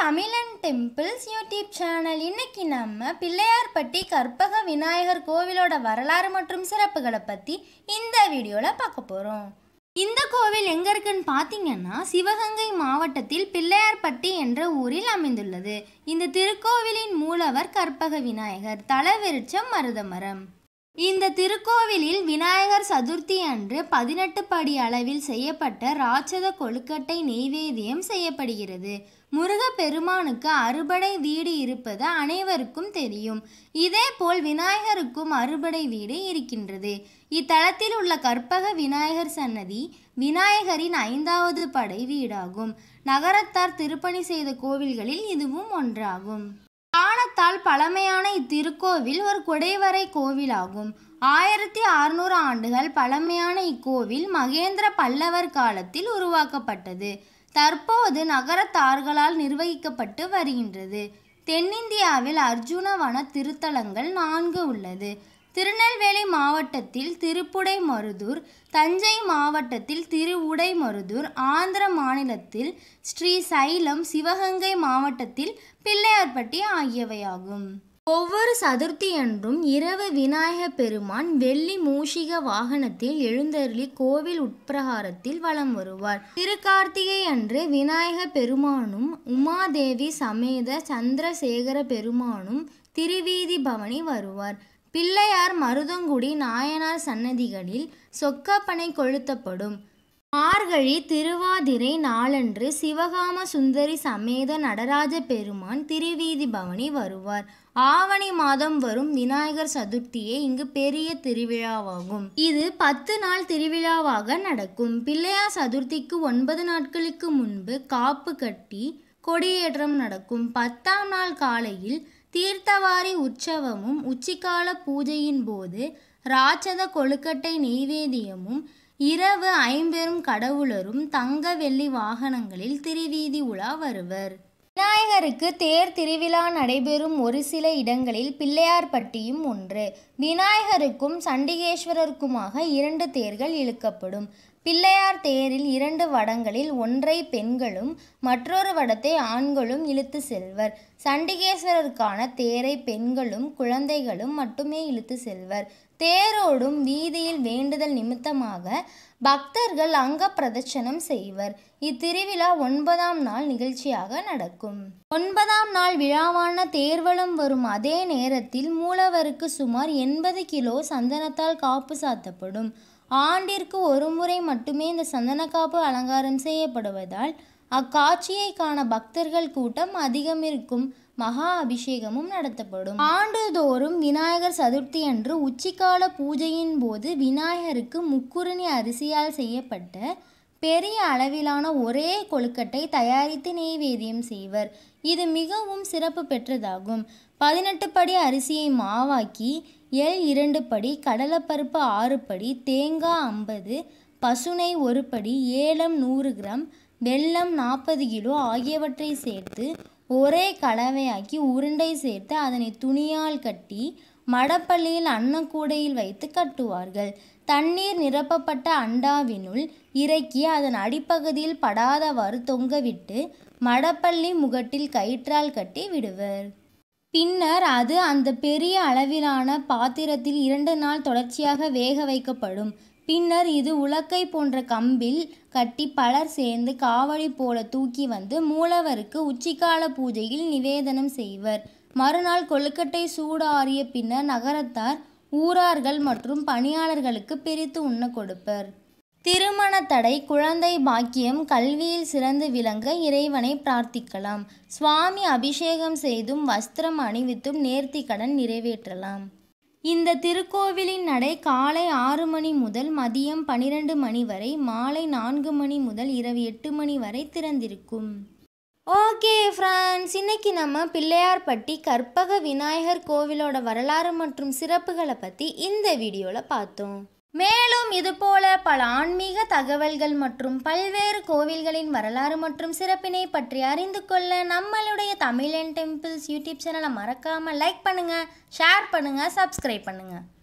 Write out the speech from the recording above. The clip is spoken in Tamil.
தமிழன் டெம்பிள்ஸ் யூடியூப் சேனல் இன்னைக்கு நம்ம பிள்ளையார்பட்டி கற்பக விநாயகர் கோவிலோட வரலாறு மற்றும் சிறப்புகளை பற்றி இந்த வீடியோவில் பார்க்க போகிறோம் இந்த கோவில் எங்கே இருக்குன்னு பார்த்தீங்கன்னா சிவகங்கை மாவட்டத்தில் பிள்ளையார்பட்டி என்ற ஊரில் அமைந்துள்ளது இந்த திருக்கோவிலின் மூலவர் கற்பக விநாயகர் தலவிருச்சம் மருதமரம் இந்த திருக்கோவிலில் விநாயகர் சதுர்த்தி அன்று பதினெட்டு படி அளவில் செய்யப்பட்ட ராட்சத கொழுக்கட்டை நெய்வேதியம் செய்யப்படுகிறது முருகப்பெருமானுக்கு அறுபடை வீடு இருப்பது அனைவருக்கும் தெரியும் இதேபோல் விநாயகருக்கும் அறுபடை வீடு இருக்கின்றது இத்தலத்தில் உள்ள கற்பக விநாயகர் சன்னதி விநாயகரின் ஐந்தாவது படை வீடாகும் நகரத்தார் திருப்பணி செய்த கோவில்களில் இதுவும் ஒன்றாகும் பழமையான இத்திருக்கோவில் ஒரு குடைவரை கோவிலாகும் ஆயிரத்தி அறுநூறு ஆண்டுகள் பழமையான இக்கோவில் மகேந்திர பல்லவர் காலத்தில் உருவாக்கப்பட்டது தற்போது நகரத்தார்களால் நிர்வகிக்கப்பட்டு வருகின்றது தென்னிந்தியாவில் அர்ஜுனவன திருத்தலங்கள் நான்கு உள்ளது திருநெல்வேலி மாவட்டத்தில் திருப்புடை மருதூர் தஞ்சை மாவட்டத்தில் திருவுடை மருதூர் ஆந்திர மாநிலத்தில் ஸ்ரீ சைலம் சிவகங்கை மாவட்டத்தில் பிள்ளையார்பட்டி ஆகியவையாகும் ஒவ்வொரு சதுர்த்தி இரவு விநாயக பெருமான் வெள்ளி மூஷிக வாகனத்தில் எழுந்தருளி கோவில் உட்பிரகாரத்தில் வலம் வருவார் திருக்கார்த்திகை அன்று விநாயக பெருமானும் உமாதேவி சமேத சந்திரசேகர பெருமானும் திருவீதி பவனி வருவார் பிள்ளையார் மருதங்குடி நாயனார் சன்னதிகளில் சொக்கப்பனை கொளுத்தப்படும் மார்கழி திருவாதிரை நாளன்று சிவகாம சுந்தரி சமேத நடராஜ பெருமான் திருவீதி பவனி வருவார் ஆவணி மாதம் வரும் விநாயகர் சதுர்த்தியே இங்கு பெரிய திருவிழாவாகும் இது பத்து நாள் திருவிழாவாக நடக்கும் பிள்ளையார் சதுர்த்திக்கு ஒன்பது நாட்களுக்கு முன்பு காப்பு கட்டி கொடியேற்றம் நடக்கும் பத்தாம் நாள் காலையில் தீர்த்தவாரி உற்சவமும் உச்சிக்கால பூஜையின் போது ராட்சத கொழுக்கட்டை நெய்வேதியமும் இரவு ஐம்பெரும் கடவுளரும் தங்க வெள்ளி வாகனங்களில் திருவீதி உலா வருவர் விநாயகருக்கு தேர் திருவிழா நடைபெறும் ஒரு சில இடங்களில் பிள்ளையார்பட்டியும் ஒன்று விநாயகருக்கும் சண்டிகேஸ்வரருக்குமாக இரண்டு தேர்கள் இழுக்கப்படும் பிள்ளையார் தேரில் இரண்டு வடங்களில் ஒன்றை பெண்களும் மற்றொரு வடத்தை ஆண்களும் இழுத்து செல்வர் சண்டிகேஸ்வரருக்கான தேரை பெண்களும் குழந்தைகளும் மட்டுமே இழுத்து செல்வர் தேரோடும் வீதியில் வேண்டுதல் நிமித்தமாக பக்தர்கள் அங்க பிரதட்சணம் செய்வர் இத்திருவிழா ஒன்பதாம் நாள் நிகழ்ச்சியாக நடக்கும் ஒன்பதாம் நாள் விழாவான தேர்வலம் வரும் அதே நேரத்தில் மூலவருக்கு சுமார் எண்பது கிலோ சந்தனத்தால் காப்பு சாத்தப்படும் ஆண்டிற்கு ஒரு முறை மட்டுமே இந்த சந்தனக்காப்பு அலங்காரம் செய்யப்படுவதால் அக்காட்சியை காண பக்தர்கள் கூட்டம் அதிகம் இருக்கும் மகா அபிஷேகமும் நடத்தப்படும் ஆண்டுதோறும் விநாயகர் சதுர்த்தி அன்று உச்சிக்கால பூஜையின் போது விநாயகருக்கு முக்குருணி அரிசியால் செய்யப்பட்ட பெரிய அளவிலான ஒரே கொழுக்கட்டை தயாரித்து நெய்வேதியம் செய்வர் இது மிகவும் சிறப்பு பெற்றதாகும் பதினெட்டு படி அரிசியை மாவாக்கி எல் இரண்டு படி கடலைப்பருப்பு ஆறு படி தேங்காய் ஐம்பது பசுனை ஒரு படி ஏலம் நூறு கிராம் வெல்லம் நாற்பது கிலோ ஆகியவற்றை சேர்த்து ஒரே கலவையாக்கி உருண்டை சேர்த்து அதனை துணியால் கட்டி மடப்பள்ளியில் அன்னக்கூடையில் வைத்து கட்டுவார்கள் தண்ணீர் நிரப்பப்பட்ட அண்டாவினுள் இறக்கி அதன் அடிப்பகுதியில் படாதவாறு தொங்கவிட்டு மடப்பள்ளி முகட்டில் கயிற்றால் கட்டி விடுவர் பின்னர் அது அந்த பெரிய அளவிலான பாத்திரத்தில் இரண்டு நாள் தொடர்ச்சியாக வேக வைக்கப்படும் பின்னர் இது உலக்கை போன்ற கம்பில் கட்டி பலர் சேர்ந்து காவடி போல தூக்கி வந்து மூலவருக்கு உச்சிக்கால பூஜையில் நிவேதனம் செய்வர் மறுநாள் கொழுக்கட்டை சூடாறிய பின்னர் நகரத்தார் ஊரார்கள் மற்றும் பணியாளர்களுக்கு பிரித்து உண்ண கொடுப்பர் திருமண தடை குழந்தை பாக்கியம் கல்வியில் சிறந்து விளங்க இறைவனை பிரார்த்திக்கலாம் சுவாமி அபிஷேகம் செய்தும் வஸ்திரம் அணிவித்தும் நேர்த்திக்கடன் நிறைவேற்றலாம் இந்த திருக்கோவிலின் நடை காலை ஆறு மணி முதல் மதியம் பனிரெண்டு மணி வரை மாலை நான்கு மணி முதல் இரவு எட்டு மணி வரை திறந்திருக்கும் ஓகே ஃப்ரெண்ட்ஸ் இன்னைக்கு நம்ம பிள்ளையார்பட்டி கற்பக விநாயகர் கோவிலோட வரலாறு மற்றும் சிறப்புகளை பற்றி இந்த வீடியோவில் பார்த்தோம் மேலும் இதுபோல பல ஆன்மீக தகவல்கள் மற்றும் பல்வேறு கோவில்களின் வரலாறு மற்றும் சிறப்பினை பற்றி அறிந்து கொள்ள நம்மளுடைய தமிழ் அண்ட் டெம்பிள்ஸ் யூடியூப் சேனலை மறக்காமல் லைக் பண்ணுங்கள் ஷேர் பண்ணுங்கள் சப்ஸ்கிரைப் பண்ணுங்கள்